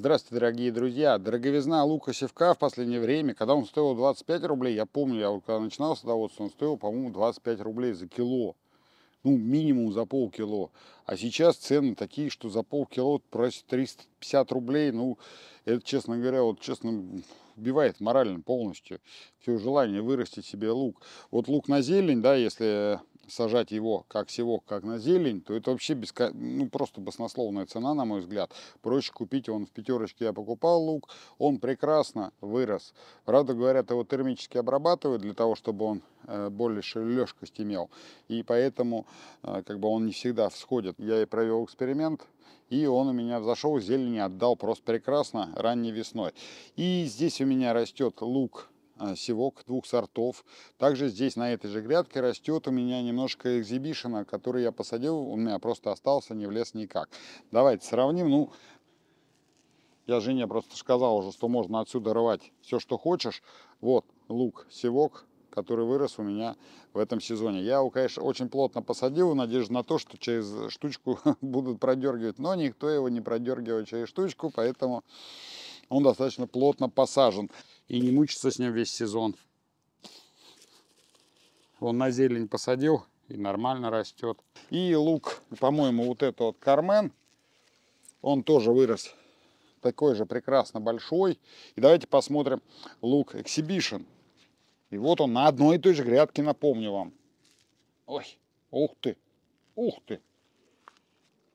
Здравствуйте, дорогие друзья! Дороговизна лука севка в последнее время, когда он стоил 25 рублей, я помню, я вот когда начинал садоводство, он стоил, по-моему, 25 рублей за кило. Ну, минимум за полкило. А сейчас цены такие, что за полкило просит 350 рублей. Ну, это, честно говоря, вот честно убивает морально полностью все желание вырастить себе лук. Вот лук на зелень, да, если сажать его как севок, как на зелень, то это вообще беско... ну, просто баснословная цена, на мой взгляд. Проще купить, он в пятерочке я покупал лук, он прекрасно вырос. Правда, говорят, его термически обрабатывают для того, чтобы он э, больше легкость имел. И поэтому э, как бы он не всегда всходит. Я и провел эксперимент, и он у меня взошел, зелень отдал просто прекрасно ранней весной. И здесь у меня растет лук а, севок двух сортов. Также здесь на этой же грядке растет у меня немножко экзибишена, который я посадил, у меня просто остался, не влез никак. Давайте сравним. Ну, я Жене просто сказал уже, что можно отсюда рвать все, что хочешь. Вот лук, севок, который вырос у меня в этом сезоне. Я его, конечно, очень плотно посадил, надежда на то, что через штучку будут продергивать, но никто его не продергивает через штучку, поэтому он достаточно плотно посажен и не мучится с ним весь сезон. Он на зелень посадил и нормально растет. И лук, по-моему, вот этот вот Кармен, он тоже вырос такой же прекрасно большой. И давайте посмотрим лук Exhibition. И вот он на одной и той же грядке, напомню вам. Ой, ух ты, ух ты.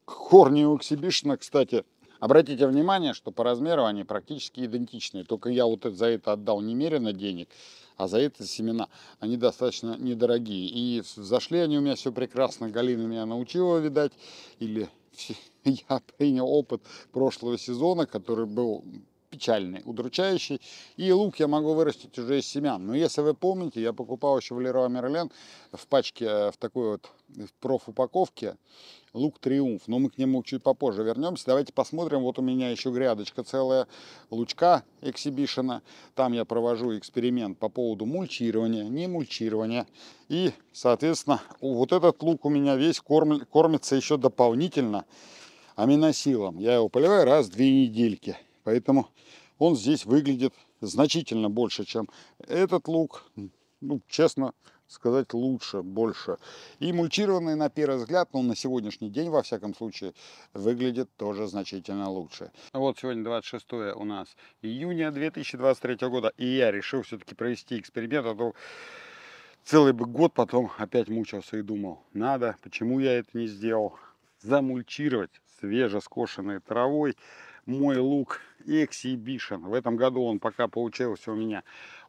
Корни у Exhibition, кстати, Обратите внимание, что по размеру они практически идентичны. Только я вот за это отдал немерено денег, а за это семена. Они достаточно недорогие. И зашли они у меня все прекрасно. Галина меня научила, видать. Или я принял опыт прошлого сезона, который был печальный, удручающий. И лук я могу вырастить уже из семян. Но если вы помните, я покупал еще в Леруа Мерлен в пачке, э, в такой вот э, профупаковке, лук Триумф. Но мы к нему чуть попозже вернемся. Давайте посмотрим. Вот у меня еще грядочка целая лучка эксибишена. Там я провожу эксперимент по поводу мульчирования, не мульчирования. И, соответственно, вот этот лук у меня весь корм, кормится еще дополнительно аминосилом. Я его поливаю раз в две недельки. Поэтому он здесь выглядит значительно больше, чем этот лук. Ну, честно сказать, лучше, больше. И мульчированный, на первый взгляд, ну, на сегодняшний день, во всяком случае, выглядит тоже значительно лучше. Вот сегодня 26 у нас июня 2023 года, и я решил все-таки провести эксперимент, а то целый бы год потом опять мучился и думал, надо, почему я это не сделал, замульчировать свежескошенной травой. Мой лук Exhibition. В этом году он пока получился у меня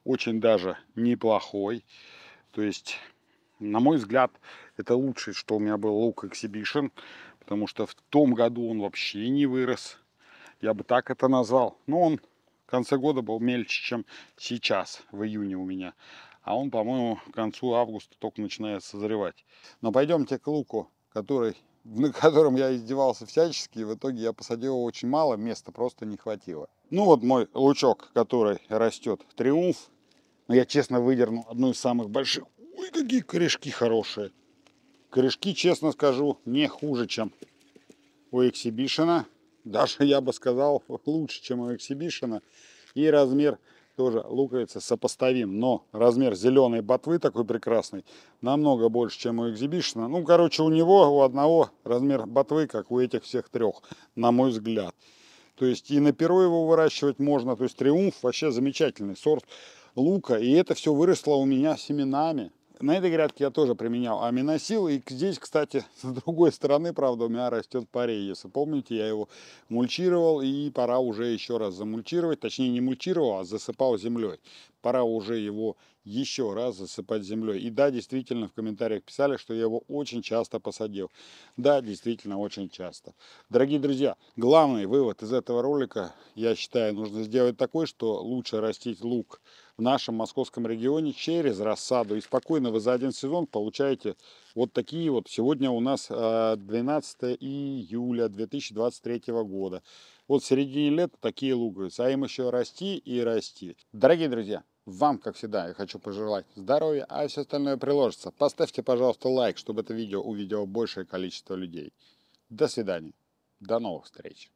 очень даже неплохой. То есть, на мой взгляд, это лучшее, что у меня был лук Exhibition. Потому что в том году он вообще не вырос. Я бы так это назвал. Но он в конце года был мельче, чем сейчас, в июне у меня. А он, по-моему, к концу августа только начинает созревать. Но пойдемте к луку, который на котором я издевался всячески, и в итоге я посадил очень мало, места просто не хватило. Ну вот мой лучок, который растет, триумф. Но я честно выдернул одну из самых больших. Ой, какие корешки хорошие. Корешки, честно скажу, не хуже, чем у Эксибишена. Даже, я бы сказал, лучше, чем у Эксибишена. И размер тоже луковицы сопоставим. Но размер зеленой ботвы такой прекрасный намного больше, чем у экзибишна. Ну, короче, у него, у одного размер ботвы, как у этих всех трех, на мой взгляд. То есть и на перо его выращивать можно. То есть триумф вообще замечательный сорт лука. И это все выросло у меня семенами. На этой грядке я тоже применял аминосил. И здесь, кстати, с другой стороны, правда, у меня растет парей. Если помните, я его мульчировал, и пора уже еще раз замульчировать. Точнее, не мульчировал, а засыпал землей. Пора уже его еще раз засыпать землей. И да, действительно, в комментариях писали, что я его очень часто посадил. Да, действительно, очень часто. Дорогие друзья, главный вывод из этого ролика, я считаю, нужно сделать такой, что лучше растить лук – в нашем московском регионе через рассаду. И спокойно вы за один сезон получаете вот такие вот. Сегодня у нас 12 э, июля 2023 года. Вот в середине лета такие луковицы, а им еще расти и расти. Дорогие друзья, вам, как всегда, я хочу пожелать здоровья, а все остальное приложится. Поставьте, пожалуйста, лайк, чтобы это видео увидело большее количество людей. До свидания. До новых встреч.